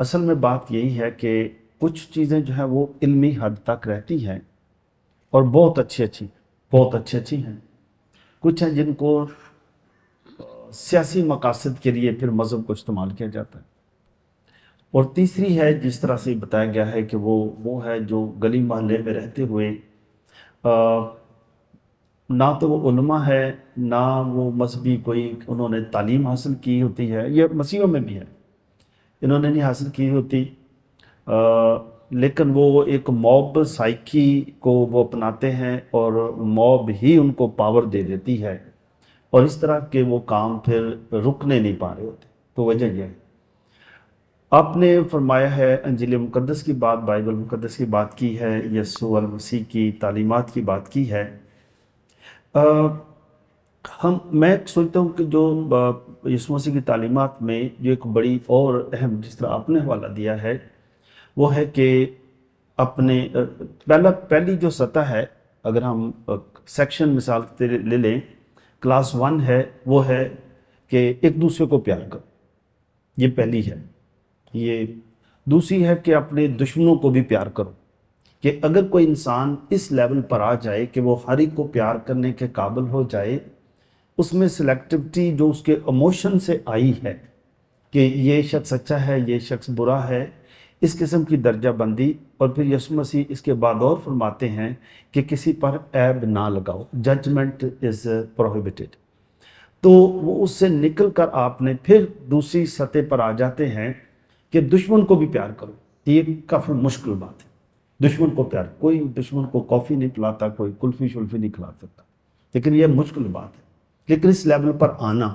असल में बात यही है कि कुछ चीज़ें जो है वो इलमी हद तक रहती हैं और बहुत अच्छी अच्छी बहुत अच्छी अच्छी हैं कुछ हैं जिनको सियासी मकासद के लिए फिर मज़हब को इस्तेमाल किया जाता है और तीसरी है जिस तरह से बताया गया है कि वो वो है जो गली मोहल्ले में रहते हुए आ, ना तो वो उलमा है ना वो मजहबी कोई उन्होंने तालीम हासिल की होती है यह मसीहों में भी है इन्होंने नहीं हासिल की होती आ, लेकिन वो एक मॉब साइकी को वो अपनाते हैं और मॉब ही उनको पावर दे देती है और इस तरह के वो काम फिर रुकने नहीं पा रहे होते तो वजह यह है आपने फरमाया है अंजलि मुकदस की बात बाइबल मुकदस की बात की है यसू की तालीमत की बात की है आ, हम मैं सोचता हूँ कि जो यसु की तालीमत में जो एक बड़ी और अहम जिस तरह आपने हवाला दिया है वो है कि अपने पहला पहली जो सतह है अगर हम सेक्शन मिसाल ले लें क्लास वन है वो है कि एक दूसरे को प्यार करो ये पहली है ये दूसरी है कि अपने दुश्मनों को भी प्यार करो कि अगर कोई इंसान इस लेवल पर आ जाए कि वो हर एक को प्यार करने के काबिल हो जाए उसमें सिलेक्टिविटी जो उसके इमोशन से आई है कि ये शख्स अच्छा है ये शख्स बुरा है इस किस्म की दर्जा बंदी और फिर यसु मसीह इसके बाद और फरमाते हैं कि किसी पर ऐब ना लगाओ जजमेंट इज़ प्रोहिबिटेड तो वो उससे निकल कर आपने फिर दूसरी सतह पर आ जाते हैं कि दुश्मन को भी प्यार करो ये काफ़ी मुश्किल बात है दुश्मन को प्यार कोई दुश्मन को कॉफ़ी नहीं पिलाता कोई कुल्फ़ी शुल्फ़ी नहीं खिला सकता लेकिन यह मुश्किल बात है लेकिन इस लेवल पर आना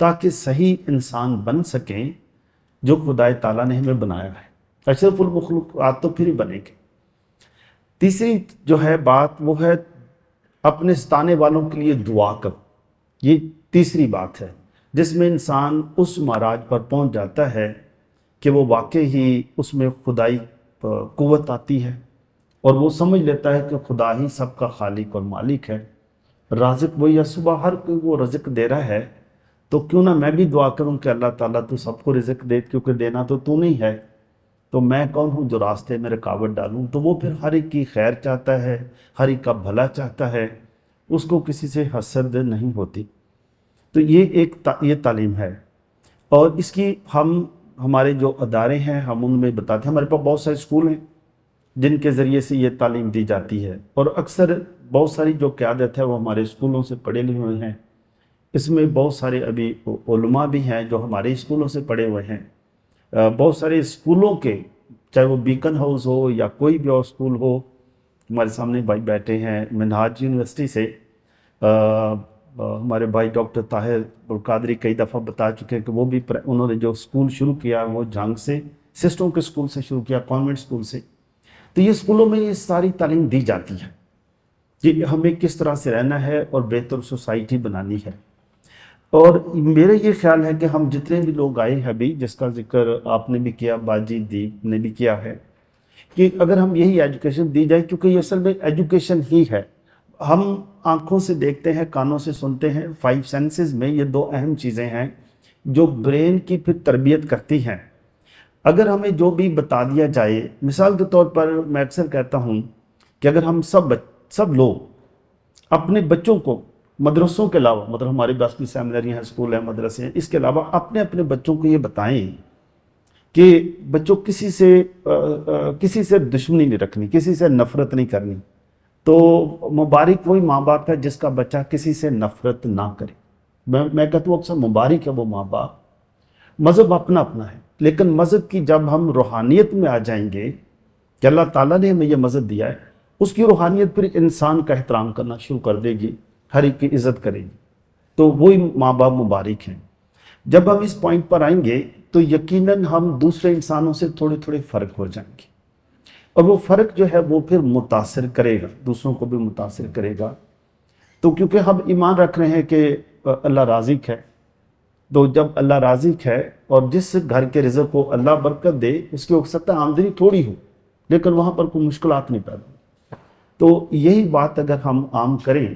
ताकि सही इंसान बन सकें जो खुदा ताला ने हमें बनाया है अशरफुल तो फिर ही बनेंगे तीसरी जो है बात वो है अपने सताने वालों के लिए दुआ कर ये तीसरी बात है जिसमें इंसान उस महाराज पर पहुंच जाता है कि वो वाकई ही उसमें खुदाई कुवत आती है और वो समझ लेता है कि खुदा ही सबका खालिक और मालिक है राजक वो या सुबह हर कोई वो रज़क दे रहा है तो क्यों ना मैं भी दुआ करूं कि अल्लाह ताला तू सबको रिजक दे क्योंकि देना तो तू नहीं है तो मैं कौन हूँ जो रास्ते में रुकावट डालूँ तो वो फिर हर एक की खैर चाहता है हर एक का भला चाहता है उसको किसी से हसरद नहीं होती तो ये एक ता, ये तालीम है और इसकी हम हमारे जो अदारे हैं हम उनमें बताते हैं हमारे पास बहुत सारे स्कूल हैं जिनके ज़रिए से ये तालीम दी जाती है और अक्सर बहुत सारी जो क्यादत है वो हमारे स्कूलों से पढ़े हुए हैं इसमें बहुत सारे अभी उलमा भी हैं जो हमारे स्कूलों से पढ़े हुए हैं बहुत सारे स्कूलों के चाहे वो बीकन हाउस हो या कोई भी और स्कूल हो हमारे सामने भाई बैठे हैं मिनहाज यूनिवर्सिटी से आ, आ, हमारे भाई डॉक्टर ताहिर बुरकादरी कई दफ़ा बता चुके हैं कि वो भी उन्होंने जो स्कूल शुरू किया वो झांग से सिस्टों के स्कूल से शुरू किया कॉन्वेंट स्कूल से तो ये स्कूलों में ये सारी तालीम दी जाती है कि हमें किस तरह से रहना है और बेहतर सोसाइटी बनानी है और मेरा ये ख्याल है कि हम जितने भी लोग आए हैं अभी जिसका जिक्र आपने भी किया बाजी दीप ने भी किया है कि अगर हम यही एजुकेशन दी जाए क्योंकि ये असल में एजुकेशन ही है हम आँखों से देखते हैं कानों से सुनते हैं फाइव सेंसेस में ये दो अहम चीज़ें हैं जो ब्रेन की फिर तरबियत करती हैं अगर हमें जो भी बता दिया जाए मिसाल के तौर पर मैं अक्सर कहता हूँ कि अगर हम सब सब लोग अपने बच्चों को मदरसों के अलावा मतलब हमारे पास भी सेमिनरी हैं स्कूल हैं मदरसे हैं इसके अलावा अपने अपने बच्चों को ये बताएं कि बच्चों किसी से आ, आ, किसी से दुश्मनी नहीं रखनी किसी से नफ़रत नहीं करनी तो मुबारक वही माँ बाप है जिसका बच्चा किसी से नफ़रत ना करे मैं मैं कहता हूँ अक्सर मुबारक है वो माँ बाप मज़हब अपना अपना है लेकिन मज़हब की जब हम रूहानियत में आ जाएंगे कि अल्लाह ताला ने हमें यह मज़हब दिया है उसकी रूहानियत फिर इंसान का एहतराम करना शुरू कर देगी हर एक की इज़्ज़त करेगी तो वही माँ बाप मुबारक हैं जब हम इस पॉइंट पर आएंगे तो यकीनन हम दूसरे इंसानों से थोड़े थोड़े फ़र्क हो जाएंगे और वो फ़र्क जो है वो फिर मुतासर करेगा दूसरों को भी मुतासर करेगा तो क्योंकि हम ईमान रख रहे हैं कि अल्लाह राजिक है तो जब अल्लाह राजिक है और जिस घर के रिजर्व को अल्लाह बरकत दे उसकी हो सकता है आमदनी थोड़ी हो लेकिन वहाँ पर कोई मुश्किल नहीं पैदा तो यही बात अगर हम आम करें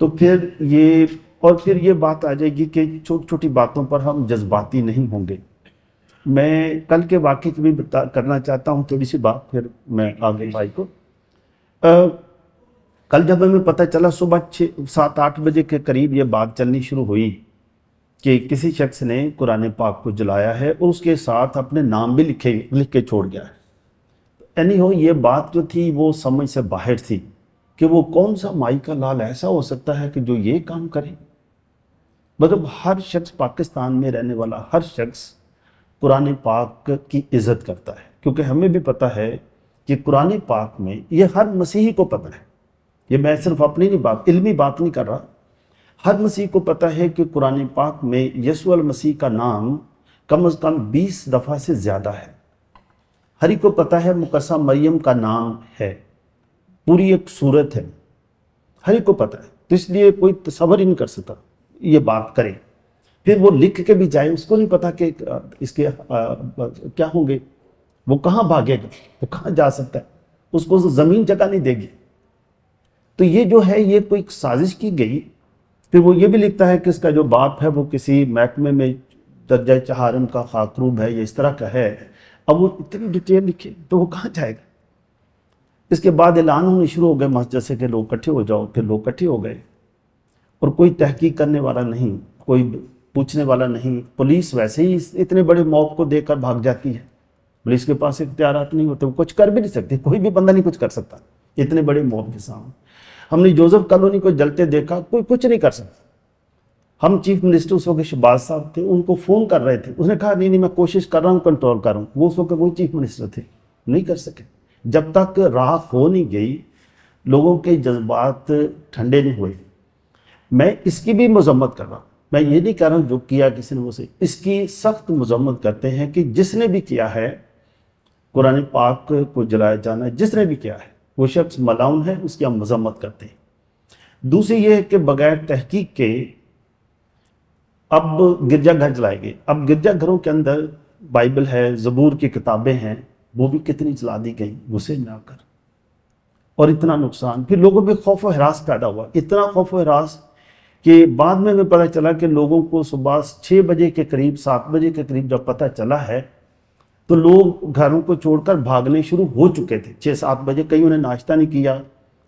तो फिर ये और फिर ये बात आ जाएगी कि छोटी छोटी बातों पर हम जज्बाती नहीं होंगे मैं कल के वाक्य भी बता करना चाहता हूँ थोड़ी सी बात फिर मैं आगे भाई को आ, कल जब हमें पता चला सुबह छः सात आठ बजे के करीब ये बात चलनी शुरू हुई कि किसी शख्स ने कुरान पाक को जलाया है और उसके साथ अपने नाम भी लिखे लिख के छोड़ गया है यानी हो ये बात जो थी वो समझ से बाहर थी कि वो कौन सा माई का लाल ऐसा हो सकता है कि जो ये काम करे मतलब हर शख्स पाकिस्तान में रहने वाला हर शख्स कुरान पाक की इज़्ज़त करता है क्योंकि हमें भी पता है कि कुरान पाक में ये हर मसीही को पता है ये मैं सिर्फ अपनी नहीं बात इल्मी बात नहीं कर रहा हर मसीह को पता है कि कुरान पाक में यसुअल मसीह का नाम कम अज़ कम बीस दफ़ा से ज़्यादा है हरी को पता है मुकसा मरियम का नाम है पूरी एक सूरत है हरी को पता है तो इसलिए कोई तस्वर ही नहीं कर सकता ये बात करें फिर वो लिख के भी जाए उसको नहीं पता कि इसके आ, क्या होंगे वो कहाँ भागेगा वो कहाँ जा सकता है उसको ज़मीन जगह नहीं देगी तो ये जो है ये कोई साजिश की गई फिर वो ये भी लिखता है कि इसका जो बाप है वो किसी महकमे में दर्जा चहारम का खाकरूब है या इस तरह का है अब वो इतनी डिटेल लिखे तो वो कहाँ जाएगा इसके बाद ऐलान होने शुरू हो गए मस्जिद से कि लोग इकट्ठे हो जाओ फिर लोग इकट्ठे हो गए और कोई तहकीक करने वाला नहीं कोई पूछने वाला नहीं पुलिस वैसे ही इतने बड़े मौक को देखकर भाग जाती है पुलिस के पास इख्तियार नहीं होते वो कुछ कर भी नहीं सकते कोई भी बंदा नहीं कुछ कर सकता इतने बड़े मौक के सामने हमने जोसेफ कॉलोनी को जलते देखा कोई कुछ नहीं कर सकता हम चीफ मिनिस्टर उस वक्त शहबाज साहब थे उनको फ़ोन कर रहे थे उसने कहा नहीं नहीं मैं कोशिश कर रहा हूँ कंट्रोल कर रहा हूँ वो उस वक्त वही चीफ मिनिस्टर थे नहीं कर सके जब तक राह हो नहीं गई लोगों के जज्बात ठंडे नहीं हुए मैं इसकी भी मजम्मत कर रहा हूँ मैं ये नहीं कह रहा हूँ जो किया किसी ने उसे इसकी सख्त मजम्मत करते हैं कि जिसने भी किया है कुरान पाक को जलाया जाना है जिसने भी किया है वो शख्स मलाउन है उसकी हम मजम्मत करते हैं दूसरी ये है कि बगैर तहकीक के अब गिरजाघर चलाए गए अब गिरजाघरों के अंदर बाइबल है जबूर की किताबें हैं वो भी कितनी चला दी गई गुस्से में आकर और इतना नुकसान फिर लोगों में खौफ और हरास पैदा हुआ इतना खौफ हरास कि बाद में भी पता चला कि लोगों को सुबह छः बजे के करीब सात बजे के करीब जब पता चला है तो लोग घरों को छोड़कर भागने शुरू हो चुके थे छः सात बजे कई उन्हें नाश्ता नहीं किया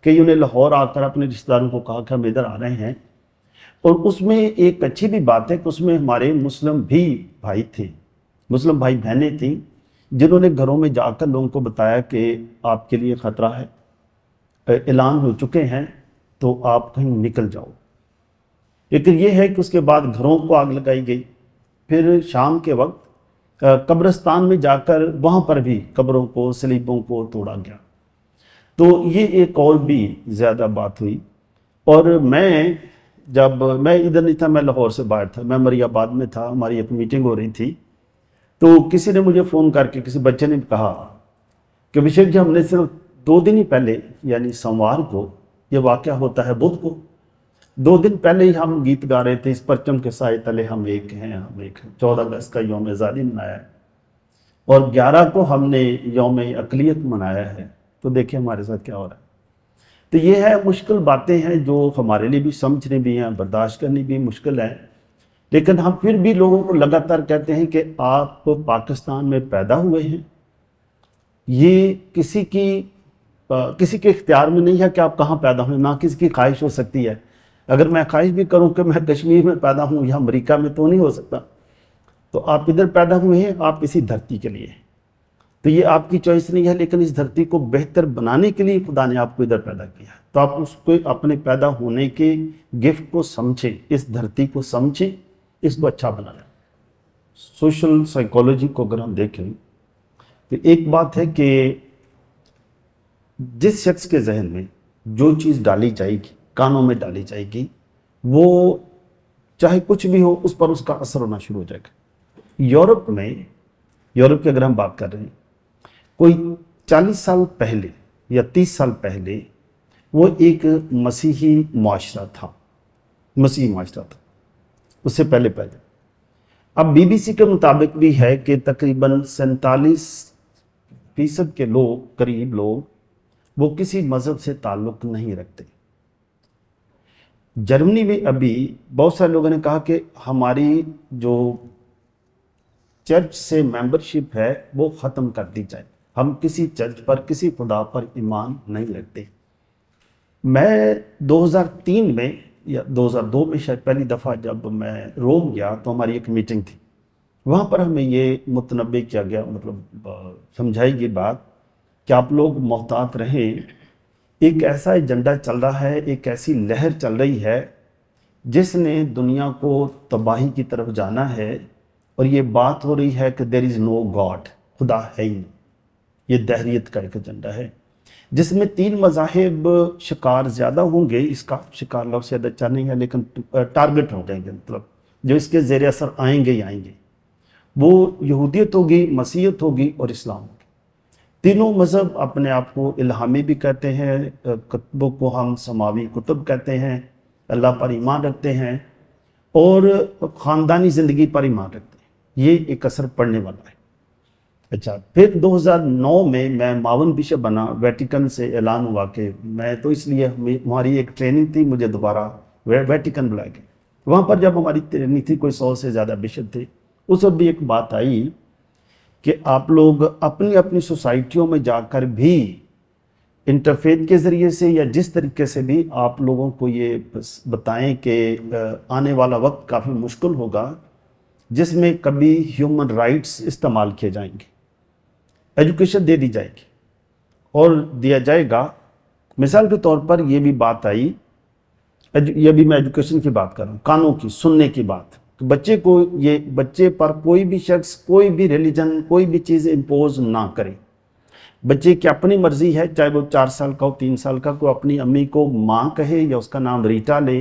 कई उन्हें लाहौर आकर अपने रिश्तेदारों को कहा कि हम इधर आ रहे हैं और उसमें एक अच्छी भी बात है कि उसमें हमारे मुस्लिम भी भाई थे मुस्लिम भाई बहनें थीं जिन्होंने घरों में जाकर लोगों को बताया कि आपके लिए ख़तरा है ऐलान हो चुके हैं तो आप कहीं निकल जाओ लेकिन ये है कि उसके बाद घरों को आग लगाई गई फिर शाम के वक्त कब्रस्तान में जाकर वहाँ पर भी कब्रों को सलीबों को तोड़ा गया तो ये एक और भी ज़्यादा बात हुई और मैं जब मैं इधर नहीं था मैं लाहौर से बाहर था मैं मरियाबाद में था हमारी एक मीटिंग हो रही थी तो किसी ने मुझे फ़ोन करके किसी बच्चे ने कहा कि अभिषेक जी हमने सिर्फ दो दिन ही पहले यानी सोमवार को ये वाक़ होता है बुध को दो दिन पहले ही हम गीत गा रहे थे इस परचम के साय तले हम एक हैं हम एक हैं चौदह अगस्त का योम आज़ादी मनाया है और ग्यारह को हमने योम अकलीत मनाया है तो देखिए हमारे साथ क्या हो रहा है तो ये है मुश्किल बातें हैं जो हमारे लिए भी समझने भी हैं बर्दाश्त करनी भी मुश्किल है लेकिन हम फिर भी लोगों को लगातार कहते हैं कि आप पाकिस्तान में पैदा हुए हैं ये किसी की आ, किसी के इख्तियार में नहीं है कि आप कहाँ पैदा हुए ना किसी की ख्वाहिश हो सकती है अगर मैं ख्वाहिश भी करूँ कि मैं कश्मीर में पैदा हूँ या अमरीका में तो नहीं हो सकता तो आप इधर पैदा हुए हैं आप इसी धरती के लिए तो ये आपकी चॉइस नहीं है लेकिन इस धरती को बेहतर बनाने के लिए खुदा ने आपको इधर पैदा किया तो आप उसको अपने पैदा होने के गिफ्ट को समझें इस धरती को समझें इसको अच्छा बना लें सोशल साइकोलॉजी को अगर हम देखें तो एक बात है कि जिस शख्स के जहन में जो चीज़ डाली जाएगी कानों में डाली जाएगी वो चाहे कुछ भी हो उस पर उसका असर होना शुरू हो जाएगा यूरोप में यूरोप की अगर हम बात कर रहे हैं कोई चालीस साल पहले या तीस साल पहले वो एक मसीही माशरा था मसीही माशरा था उससे पहले पहले अब बीबीसी के मुताबिक भी है कि तकरीबन सैतालीस फीसद के लोग करीब लोग वो किसी मज़हब से ताल्लुक़ नहीं रखते जर्मनी में अभी बहुत सारे लोगों ने कहा कि हमारी जो चर्च से मेंबरशिप है वो ख़त्म कर दी जाए हम किसी चर्च पर किसी खुदा पर ईमान नहीं रखते मैं 2003 में या 2002 में शायद पहली दफ़ा जब मैं रोम गया तो हमारी एक मीटिंग थी वहाँ पर हमें ये मुतनबे किया गया मतलब समझाई गई बात कि आप लोग मोहतात रहें एक ऐसा एजेंडा चल रहा है एक ऐसी लहर चल रही है जिसने दुनिया को तबाही की तरफ जाना है और ये बात हो रही है कि देर इज़ नो गॉड खुदा है ही नहीं ये दहरीत का एक एजेंडा है जिसमें तीन मजाहब शिकार ज़्यादा होंगे इसका शिकार लफ्ज़ ज़्यादा अच्छा नहीं है लेकिन टारगेट हो जाएंगे मतलब जो इसके ज़ेर असर आएंगे ही आएंगे वो यहूदियत होगी मसीहत होगी और इस्लाम तीनों मज़हब अपने आप को इल्हामी भी कहते हैं कतबों को हम समावी कुतुब कहते हैं अल्लाह पर ईमान रखते हैं और ख़ानदानी ज़िंदगी पर ईमान रखते हैं ये एक असर पड़ने वाला है अच्छा फिर 2009 में मैं मावन बिशप बना वेटिकन से ऐलान हुआ कि मैं तो इसलिए हमारी एक ट्रेनिंग थी मुझे दोबारा वे, वेटिकन बुलाया गया वहाँ पर जब हमारी ट्रेनिंग थी कोई सौ से ज़्यादा बिशप थे उस वक्त भी एक बात आई कि आप लोग अपनी अपनी सोसाइटियों में जाकर भी इंटरफेद के ज़रिए से या जिस तरीके से भी आप लोगों को ये बताएं कि आने वाला वक्त काफ़ी मुश्किल होगा जिसमें कभी ह्यूमन राइट्स इस्तेमाल किए जाएंगे एजुकेशन दे दी जाएगी और दिया जाएगा मिसाल के तौर पर यह भी बात आई ये भी मैं एजुकेशन की बात कर रहा हूँ कानों की सुनने की बात कि बच्चे को ये बच्चे पर कोई भी शख्स कोई भी रिलीजन कोई भी चीज़ इम्पोज ना करे बच्चे की अपनी मर्ज़ी है चाहे वो चार साल का हो तीन साल का को अपनी अम्मी को माँ कहे या उसका नाम रीटा ले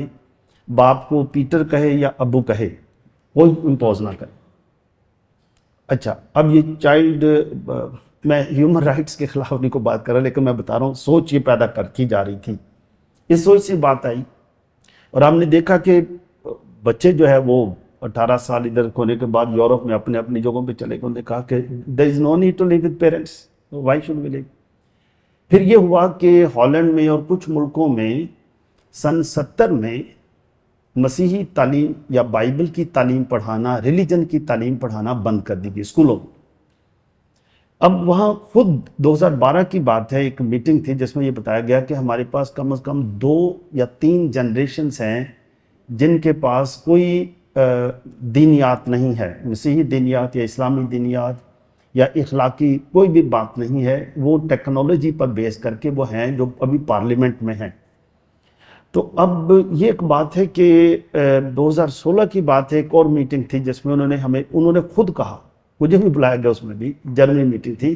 बाप को पीटर कहे या अबू कहे कोई इम्पोज ना करे अच्छा अब ये चाइल्ड मैं ह्यूमन राइट्स के ख़िलाफ़ नहीं को बात कर रहा लेकिन मैं बता रहा हूँ सोच ये पैदा करती जा रही थी इस सोच से बात आई और हमने देखा कि बच्चे जो है वो अट्ठारह साल इधर होने के बाद यूरोप में अपने अपनी जगहों पर चले गए उन्होंने कहा कि there is no need to live with parents why should we live फिर ये हुआ कि हॉलैंड में और कुछ मुल्कों में सन सत्तर में मसीही तालीम या बाइबल की तालीम पढ़ाना रिलीजन की तालीम पढ़ाना बंद कर दी गई स्कूलों में अब वहाँ खुद 2012 की बात है एक मीटिंग थी जिसमें ये बताया गया कि हमारे पास कम से कम दो या तीन जनरेशन्स हैं जिनके पास कोई दीनियात नहीं है मसीही दीनियात या इस्लामी दीनियात या इखलाकी कोई भी बात नहीं है वो टेक्नोलॉजी पर बेस करके वो हैं जो अभी पार्लियामेंट में हैं तो अब ये एक बात है कि 2016 की बात है एक और मीटिंग थी जिसमें उन्होंने हमें उन्होंने खुद कहा मुझे भी बुलाया गया उसमें भी जर्मनी मीटिंग थी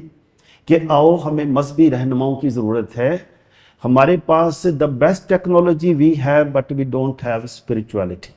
कि आओ हमें मजहबी रहनुमाओं की ज़रूरत है हमारे पास the best technology we have but we don't have spirituality